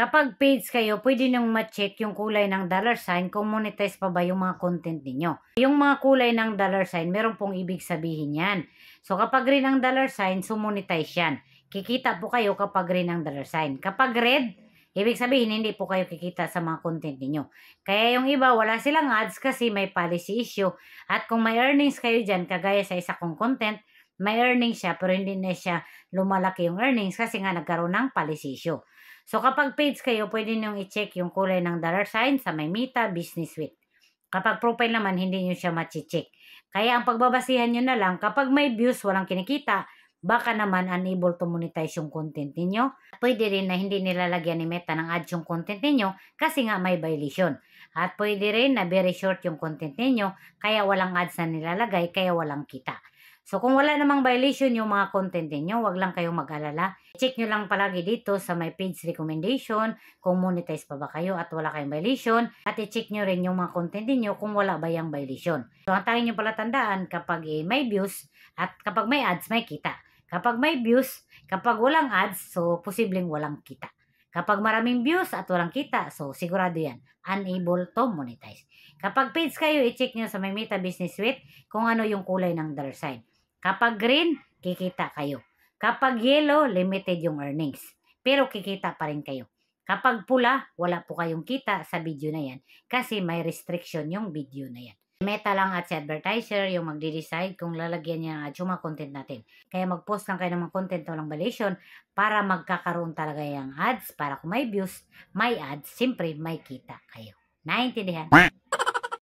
Kapag page kayo, pwede nang ma-check yung kulay ng dollar sign kung monetize pa ba yung mga content niyo. Yung mga kulay ng dollar sign, meron pong ibig sabihin yan. So kapag green ang dollar sign, sumonetize yan. Kikita po kayo kapag green ang dollar sign. Kapag red, ibig sabihin hindi po kayo kikita sa mga content niyo. Kaya yung iba, wala silang ads kasi may policy issue. At kung may earnings kayo dyan, kagaya sa isa kong content, may earnings siya pero hindi na siya lumalaki yung earnings kasi nga nagkaroon ng police issue. So kapag paids kayo, pwede nyo i-check yung kulay ng dollar sign sa may Meta Business suite. Kapag profile naman, hindi niyo siya machi-check. Kaya ang pagbabasihan niyo na lang, kapag may views, walang kinikita, baka naman unable to monetize yung content niyo. Pwede rin na hindi nilalagyan ni Meta ng ads yung content niyo kasi nga may violation. At pwede rin na very short yung content niyo kaya walang ads na nilalagay kaya walang kita. So kung wala namang violation yung mga content niyo, wag lang kayong mag-alala. Check nyo lang palagi dito sa my page recommendation kung monetize pa ba kayo at wala kayong violation. At i-check nyo rin yung mga content niyo kung wala ba yung violation. So ang tayo nyo pala tandaan kapag eh, may views at kapag may ads, may kita. Kapag may views, kapag walang ads, so posibleng walang kita. Kapag maraming views at walang kita, so sigurado yan, unable to monetize. Kapag page kayo, i-check nyo sa may Meta Business Suite kung ano yung kulay ng dollar sign. Kapag green, kikita kayo. Kapag yellow, limited yung earnings. Pero kikita pa rin kayo. Kapag pula, wala po kayong kita sa video na yan kasi may restriction yung video na yan. Meta lang at si advertiser yung magde-decide kung lalagyan niya ng ads yung mga content natin. Kaya mag-post lang kayo ng mga content walang validation para magkakaroon talaga yung ads para kung may views, may ads, siyempre may kita kayo. Naintindihan?